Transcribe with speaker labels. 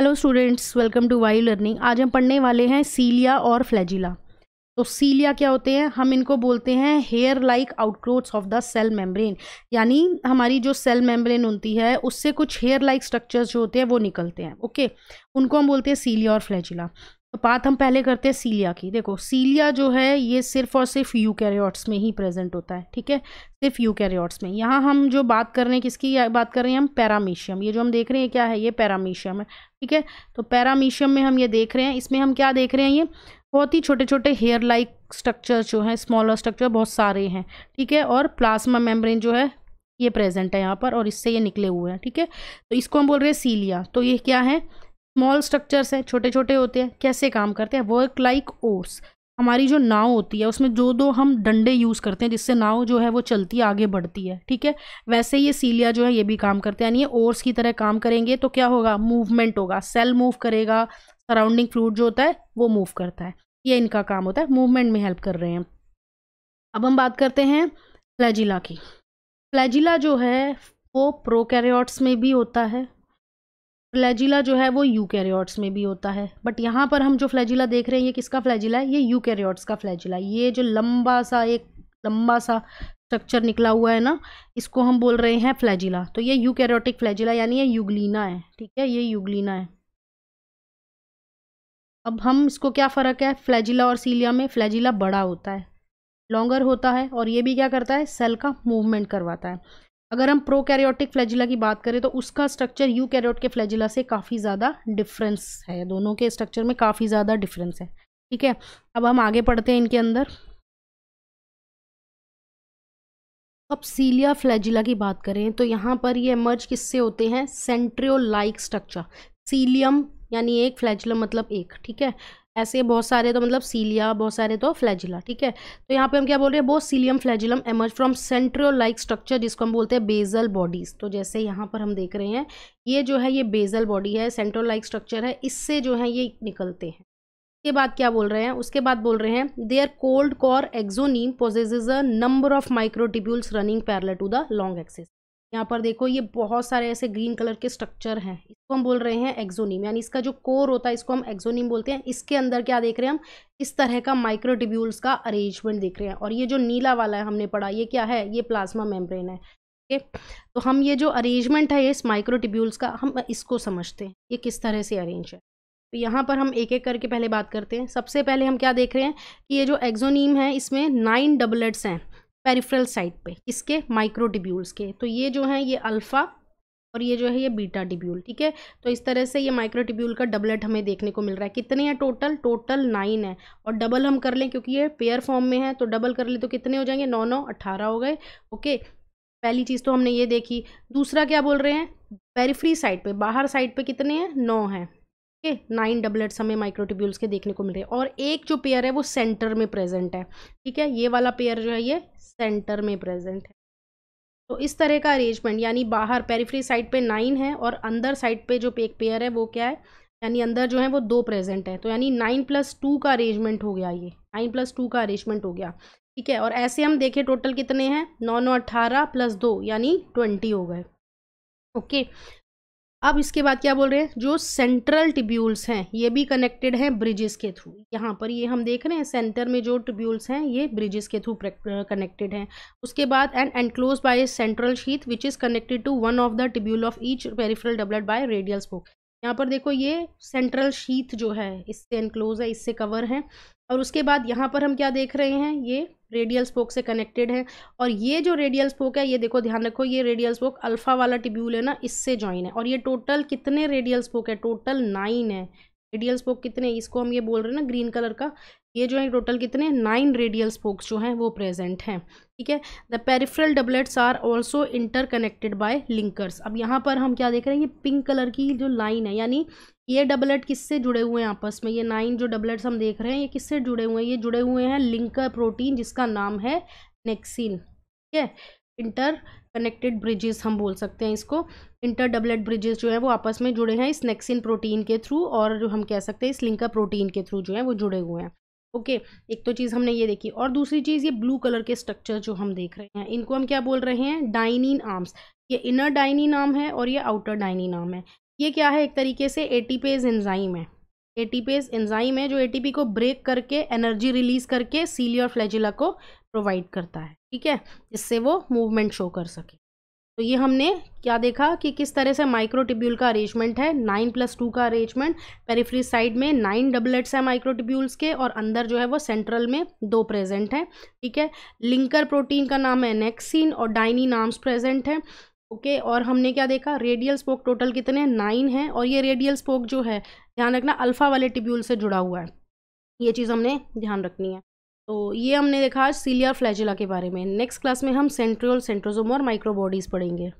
Speaker 1: Hello students welcome to Y learning आज हम पढ़ने वाले हैं सीलिया और फ्लैजिला तो सीलिया क्या होते हैं हम इनको बोलते हैं hair like outgrowths of the cell membrane यानी हमारी जो सेल मेम्ब्रेन होती है उससे कुछ हेयर लाइक स्ट्रक्चर्स जो होते हैं वो निकलते हैं ओके उनको हम बोलते हैं सीलिया और फ्लैजिला बात हम पहले करते हैं सीलिया की देखो सीलिया जो है ये सिर्फ और सिर्फ यू में ही प्रेजेंट होता है ठीक है सिर्फ यू में यहाँ हम जो बात कर रहे हैं किसकी बात कर रहे हैं हम पैरामीशियम ये जो हम देख रहे हैं क्या है ये पैरामीशियम है ठीक है तो पैरामीशियम में हम ये देख रहे हैं इसमें हम क्या देख रहे हैं ये बहुत ही छोटे छोटे हेयर लाइक स्ट्रक्चर जो हैं स्मॉलर स्ट्रक्चर बहुत सारे हैं ठीक है और प्लाज्मा मेम्ब्रेन जो है ये प्रेजेंट है यहाँ पर और इससे ये निकले हुए हैं ठीक है तो इसको हम बोल रहे हैं सीलिया तो ये क्या है स्मॉल स्ट्रक्चर्स हैं छोटे छोटे होते हैं कैसे काम करते हैं वर्क लाइक ओर्स हमारी जो नाव होती है उसमें जो दो हम डंडे यूज़ करते हैं जिससे नाव जो है वो चलती है आगे बढ़ती है ठीक है वैसे ये सीलिया जो है ये भी काम करते हैं यानी ओर्स की तरह काम करेंगे तो क्या होगा मूवमेंट होगा सेल मूव करेगा सराउंडिंग फ्लूड जो होता है वो मूव करता है ये इनका काम होता है मूवमेंट में हेल्प कर रहे हैं अब हम बात करते हैं फ्लैजिला की फ्लैजिला जो है वो प्रोकैरियोट्स में भी होता है फ्लैजिला जो है वो यूकैरियोट्स में भी होता है बट यहाँ पर हम जो फ्लैजिला देख रहे हैं ये किसका फ्लैजिला है ये यूकैरियोट्स का फ्लैजिला ये जो लंबा सा एक लंबा सा स्ट्रक्चर निकला हुआ है ना इसको हम बोल रहे हैं फ्लैजिला तो ये यूकैरियोटिक फ्लैजिला यानी ये युगलीना है ठीक है ये यूगलिना है अब हम इसको क्या फ़र्क है फ्लैजिला और सीलिया में फ्लैजिला बड़ा होता है लॉन्गर होता है और ये भी क्या करता है सेल का मूवमेंट करवाता है अगर हम प्रोकैरियोटिक फ्लैजिला की बात करें तो उसका स्ट्रक्चर कैरियोट के फ्लैजिला से काफ़ी ज़्यादा डिफरेंस है दोनों के स्ट्रक्चर में काफ़ी ज़्यादा डिफरेंस है ठीक है अब हम आगे पढ़ते हैं इनके अंदर अब सीलिया फ्लैजिला की बात करें तो यहाँ पर ये मर्ज किससे होते हैं सेंट्रियोलाइक स्ट्रक्चर सीलियम यानी एक फ्लैजिला मतलब एक ठीक है ऐसे बहुत सारे तो मतलब सीलिया बहुत सारे तो फ्लैजिला ठीक है तो यहाँ पे हम क्या बोल रहे हैं बहुत cilium flagellum emerge from central like structure जिसको हम बोलते हैं बेजल बॉडीज तो जैसे यहाँ पर हम देख रहे हैं ये जो है ये बेजल बॉडी है सेंट्रल लाइक स्ट्रक्चर है इससे जो है ये निकलते हैं उसके बाद क्या बोल रहे हैं उसके बाद बोल रहे हैं there called core axoneme possesses a number of microtubules running parallel to the long axis यहाँ पर देखो ये बहुत सारे ऐसे ग्रीन कलर के स्ट्रक्चर हैं इसको हम बोल रहे हैं एक्जोनिम यानी इसका जो कोर होता है इसको हम एक्जोनिम बोलते हैं इसके अंदर क्या देख रहे हैं हम इस तरह का माइक्रोटिब्यूल्स का अरेंजमेंट देख रहे हैं और ये जो नीला वाला है हमने पढ़ा ये क्या है ये प्लाज्मा मेम्ब्रेन है ओके तो हम ये जो अरेंजमेंट है इस माइक्रोटिब्यूल्स का हम इसको समझते हैं ये किस तरह से अरेंज है तो यहाँ पर हम एक एक करके पहले बात करते हैं सबसे पहले हम क्या देख रहे हैं कि ये जो एक्जोनीम है इसमें नाइन डबलेट्स हैं पेरिफ्रल साइड पे किसके माइक्रोटिब्यूल्स के तो ये जो है ये अल्फ़ा और ये जो है ये बीटा डिब्यूल ठीक है तो इस तरह से ये माइक्रोटिब्यूल का डबलेट हमें देखने को मिल रहा है कितने हैं टोटल टोटल नाइन है और डबल हम कर लें क्योंकि ये पेयर फॉर्म में है तो डबल कर ले तो कितने हो जाएंगे नौ नौ अट्ठारह हो गए ओके पहली चीज़ तो हमने ये देखी दूसरा क्या बोल रहे हैं पेरीफ्री साइड पे बाहर साइड पे कितने हैं नौ हैं ठीक है नाइन डबलेट्स हमें माइक्रोटिब्यूल्स के देखने को मिल रहे हैं और एक जो पेयर है वो सेंटर में प्रेजेंट है ठीक है ये वाला पेयर जो है ये सेंटर में प्रेजेंट है तो इस तरह का अरेंजमेंट यानी बाहर पेरीफ्री साइड पे नाइन है और अंदर साइड पे जो एक पेयर है वो क्या है यानी अंदर जो है वो दो प्रेजेंट है तो यानी नाइन प्लस टू का अरेंजमेंट हो गया ये नाइन प्लस टू का अरेंजमेंट हो गया ठीक है और ऐसे हम देखें टोटल कितने हैं नौ नौ अट्ठारह प्लस दो यानी ट्वेंटी हो गए ओके okay. अब इसके बाद क्या बोल रहे हैं जो सेंट्रल ट्रिब्यूल्स हैं ये भी कनेक्टेड हैं ब्रिजेस के थ्रू यहाँ पर ये हम देख रहे हैं सेंटर में जो ट्रिब्यूल्स हैं ये ब्रिजेस के थ्रू कनेक्टेड हैं उसके बाद and enclose by central sheath which is connected to one of the tubule of each peripheral developed by radial spoke यहाँ पर देखो ये सेंट्रल शीथ जो है इससे एनक्लोज है इससे कवर है और उसके बाद यहाँ पर हम क्या देख रहे हैं ये रेडियल स्पोक से कनेक्टेड है और ये जो रेडियल स्पोक है ये देखो ध्यान रखो ये रेडियल स्पोक अल्फ़ा वाला टिब्यूल है ना इससे ज्वाइन है और ये टोटल कितने रेडियल स्पोक है टोटल नाइन है रेडियल स्पोक कितने इसको हम ये बोल रहे हैं ना ग्रीन कलर का ये जो है टोटल कितने नाइन रेडियल स्पोक्स जो हैं वो प्रेजेंट हैं ठीक है the peripheral doublets are also interconnected by linkers अब यहाँ पर हम क्या देख रहे हैं ये पिंक कलर की जो लाइन है यानी ये डबलेट किससे जुड़े हुए हैं आपस में ये नाइन जो डबलेट्स हम देख रहे हैं ये किससे जुड़े हुए हैं ये जुड़े हुए हैं लिंकर प्रोटीन जिसका नाम है नेक्सिन ठीक है इंटर कनेक्टेड ब्रिजेस हम बोल सकते हैं इसको इंटर डबलेट ब्रिजेस जो है वो आपस में जुड़े हैं इस नेक्सिन प्रोटीन के थ्रू और जो हम कह सकते हैं इस लिंकर प्रोटीन के थ्रू जो है वो जुड़े हुए हैं ओके okay, एक तो चीज़ हमने ये देखी और दूसरी चीज़ ये ब्लू कलर के स्ट्रक्चर जो हम देख रहे हैं इनको हम क्या बोल रहे हैं डाइनिन आर्म्स ये इनर डाइनिन आर्म है और ये आउटर डाइनिन आर्म है ये क्या है एक तरीके से एटीपेज एंजाइम है एटीपेज एंजाइम है जो एटीपी को ब्रेक करके एनर्जी रिलीज करके सीलियर फ्लैजिला को प्रोवाइड करता है ठीक है जिससे वो मूवमेंट शो कर सके तो ये हमने क्या देखा कि किस तरह से माइक्रोटिब्यूल का अरेंजमेंट है नाइन प्लस टू का अरेंजमेंट पेरीफ्री साइड में नाइन डबलेट्स हैं माइक्रोटिब्यूल्स के और अंदर जो है वो सेंट्रल में दो प्रेजेंट हैं ठीक है लिंकर प्रोटीन का नाम है नेक्सिन और डाइनी नाम्स प्रेजेंट हैं ओके okay, और हमने क्या देखा रेडियल स्पोक टोटल कितने नाइन हैं और ये रेडियल स्पोक जो है ध्यान रखना अल्फ़ा वाले टिब्यूल से जुड़ा हुआ है ये चीज़ हमने ध्यान रखनी है तो ये हमने देखा आज सीलियर फ्लैजिला के बारे में नेक्स्ट क्लास में हम सेंट्रियल सेंट्रोजोम और माइक्रोबॉडीज़ पढ़ेंगे